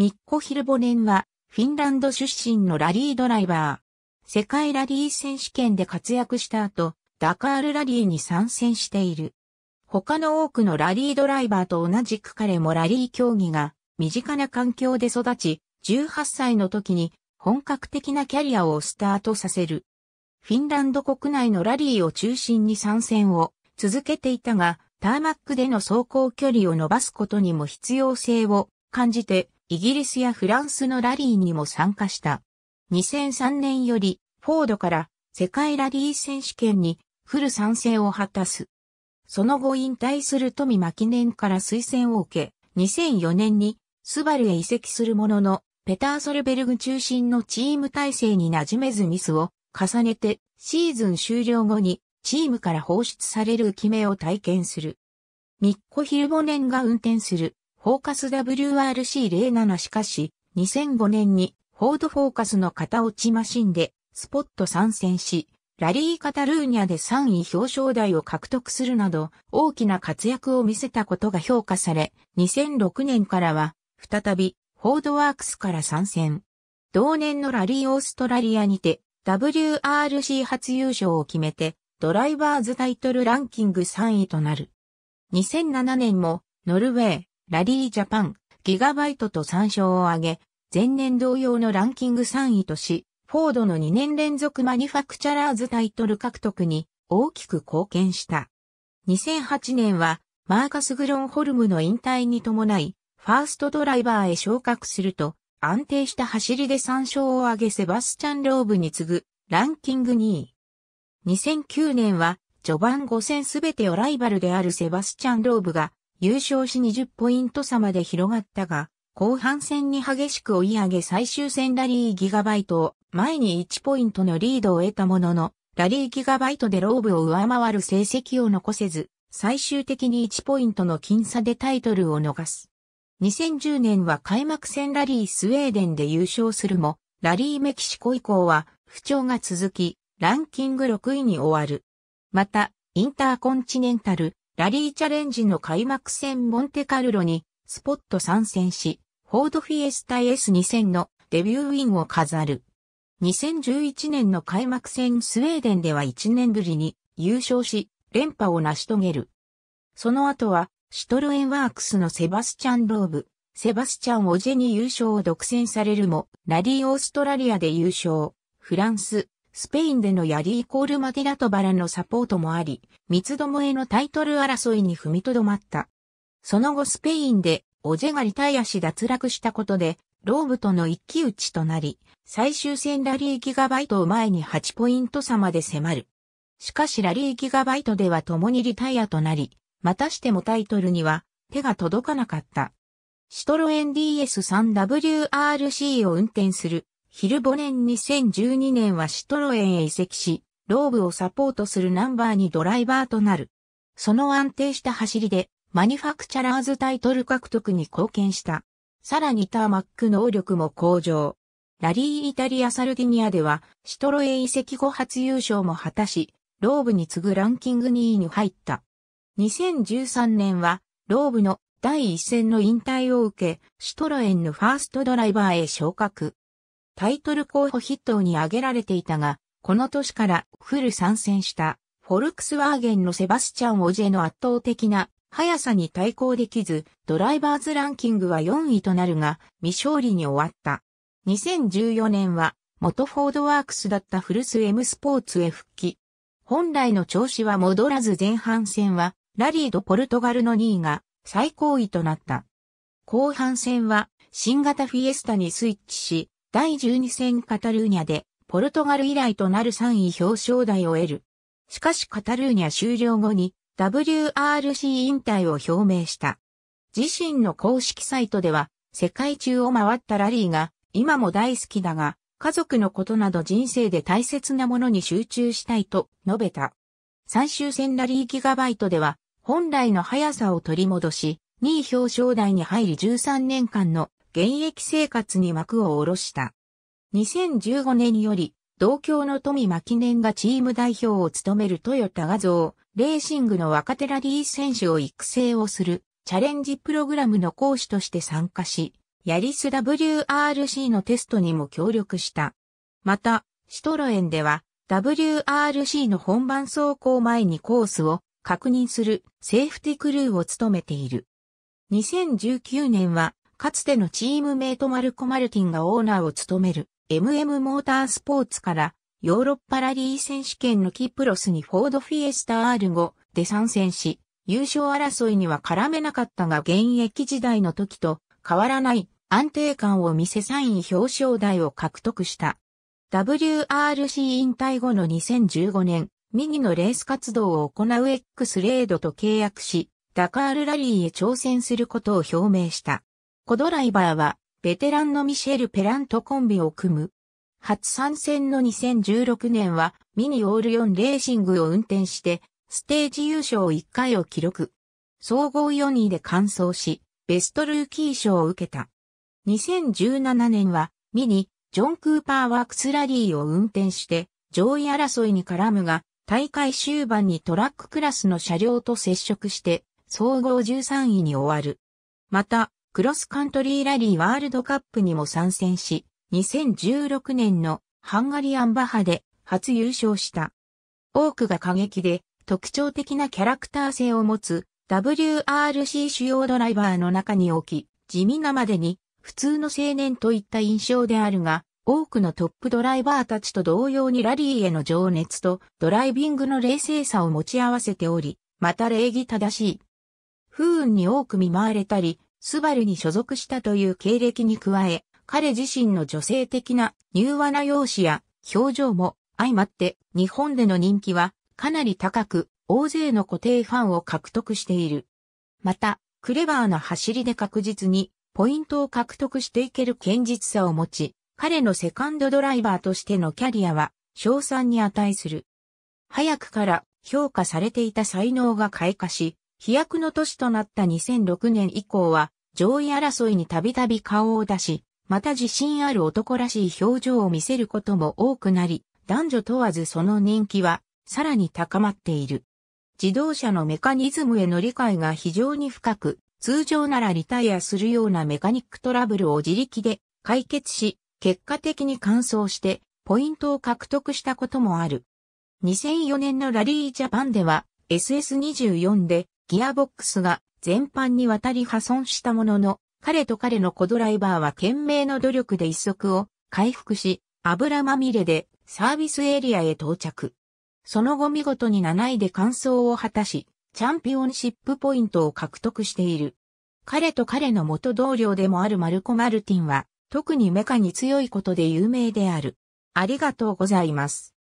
ミッコ・ヒルボネンは、フィンランド出身のラリードライバー。世界ラリー選手権で活躍した後、ダカールラリーに参戦している。他の多くのラリードライバーと同じく彼もラリー競技が身近な環境で育ち、18歳の時に本格的なキャリアをスタートさせる。フィンランド国内のラリーを中心に参戦を続けていたが、ターマックでの走行距離を伸ばすことにも必要性を感じてイギリスやフランスのラリーにも参加した。2003年より、フォードから世界ラリー選手権にフル参戦を果たす。その後引退する富牧年から推薦を受け、2004年にスバルへ移籍するものの、ペターソルベルグ中心のチーム体制に馴染めずミスを重ねて、シーズン終了後にチームから放出される決めを体験する。ミッコ・ヒルボネンが運転するフォーカス WRC07 しかし、2005年にフォードフォーカスの型落ちマシンでスポット参戦し、ラリーカタルーニャで3位表彰台を獲得するなど大きな活躍を見せたことが評価され、2006年からは再びフォードワークスから参戦。同年のラリーオーストラリアにて WRC 初優勝を決めてドライバーズタイトルランキング3位となる。2007年もノルウェー、ラリージャパン、ギガバイトと参照を挙げ、前年同様のランキング3位とし、フォードの2年連続マニファクチャラーズタイトル獲得に大きく貢献した。2008年は、マーカス・グロンホルムの引退に伴い、ファーストドライバーへ昇格すると、安定した走りで参照を挙げセバスチャン・ローブに次ぐ、ランキング2位。2009年は、序盤5戦すべてをライバルであるセバスチャン・ローブが、優勝し20ポイント差まで広がったが、後半戦に激しく追い上げ最終戦ラリーギガバイトを前に1ポイントのリードを得たものの、ラリーギガバイトでローブを上回る成績を残せず、最終的に1ポイントの僅差でタイトルを逃す。2010年は開幕戦ラリースウェーデンで優勝するも、ラリーメキシコ以降は不調が続き、ランキング6位に終わる。また、インターコンチネンタル、ラリーチャレンジの開幕戦モンテカルロにスポット参戦し、フォードフィエスタ S2000 のデビューウィンを飾る。2011年の開幕戦スウェーデンでは1年ぶりに優勝し、連覇を成し遂げる。その後は、シトルエンワークスのセバスチャン・ローブ、セバスチャン・オジェに優勝を独占されるも、ラリー・オーストラリアで優勝、フランス、スペインでのヤリーコールマティラトバラのサポートもあり、三つどもえのタイトル争いに踏みとどまった。その後スペインで、オジェがリタイアし脱落したことで、ローブとの一騎打ちとなり、最終戦ラリーギガバイトを前に8ポイント差まで迫る。しかしラリーギガバイトでは共にリタイアとなり、またしてもタイトルには手が届かなかった。シトロエン DS3WRC を運転するヒルボネン2012年はシトロエンへ移籍し、ローブをサポートするナンバーにドライバーとなる。その安定した走りで、マニファクチャラーズタイトル獲得に貢献した。さらにターマック能力も向上。ラリーイタリアサルディニアでは、シトロエン移籍後初優勝も果たし、ローブに次ぐランキング2位に入った。2013年は、ローブの第一戦の引退を受け、シトロエンのファーストドライバーへ昇格。タイトル候補筆頭に挙げられていたが、この年からフル参戦したフォルクスワーゲンのセバスチャン・オジェの圧倒的な速さに対抗できず、ドライバーズランキングは4位となるが、未勝利に終わった。2014年は、元フォードワークスだったフルス M スポーツへ復帰。本来の調子は戻らず前半戦は、ラリードポルトガルの2位が最高位となった。後半戦は、新型フィエスタにスイッチし、第12戦カタルーニャで、ポルトガル以来となる3位表彰台を得る。しかしカタルーニャ終了後に WRC 引退を表明した。自身の公式サイトでは世界中を回ったラリーが今も大好きだが家族のことなど人生で大切なものに集中したいと述べた。最終戦ラリーギガバイトでは本来の速さを取り戻し2位表彰台に入り13年間の現役生活に幕を下ろした。2015年より、同郷の富記年がチーム代表を務めるトヨタ画像、レーシングの若手ラリー選手を育成をする、チャレンジプログラムの講師として参加し、ヤリス WRC のテストにも協力した。また、シトロエンでは、WRC の本番走行前にコースを確認するセーフティクルーを務めている。2019年はかつてのチームメイトマルコ・マルティンがオーナーを務める MM モータースポーツからヨーロッパラリー選手権のキプロスにフォードフィエスタ R5 で参戦し、優勝争いには絡めなかったが現役時代の時と変わらない安定感を見せ3位表彰台を獲得した。WRC 引退後の2015年、ミニのレース活動を行う X レードと契約し、ダカールラリーへ挑戦することを表明した。コドライバーは、ベテランのミシェル・ペラントコンビを組む。初参戦の2016年は、ミニオール4レーシングを運転して、ステージ優勝1回を記録。総合4位で完走し、ベストルーキー賞を受けた。2017年は、ミニ、ジョン・クーパーワークスラリーを運転して、上位争いに絡むが、大会終盤にトラッククラスの車両と接触して、総合13位に終わる。また、クロスカントリーラリーワールドカップにも参戦し、2016年のハンガリアンバハで初優勝した。多くが過激で特徴的なキャラクター性を持つ WRC 主要ドライバーの中に置き、地味なまでに普通の青年といった印象であるが、多くのトップドライバーたちと同様にラリーへの情熱とドライビングの冷静さを持ち合わせており、また礼儀正しい。不運に多く見舞われたり、スバルに所属したという経歴に加え、彼自身の女性的な柔和な容姿や表情も相まって日本での人気はかなり高く大勢の固定ファンを獲得している。また、クレバーな走りで確実にポイントを獲得していける堅実さを持ち、彼のセカンドドライバーとしてのキャリアは賞賛に値する。早くから評価されていた才能が開花し、飛躍の年となった2006年以降は、上位争いにたびたび顔を出し、また自信ある男らしい表情を見せることも多くなり、男女問わずその人気は、さらに高まっている。自動車のメカニズムへの理解が非常に深く、通常ならリタイアするようなメカニックトラブルを自力で解決し、結果的に完走して、ポイントを獲得したこともある。2004年のラリージャパンでは、SS24 でギアボックスが全般にわたり破損したものの、彼と彼のコドライバーは懸命の努力で一足を回復し、油まみれでサービスエリアへ到着。その後見事に7位で完走を果たし、チャンピオンシップポイントを獲得している。彼と彼の元同僚でもあるマルコ・マルティンは、特にメカに強いことで有名である。ありがとうございます。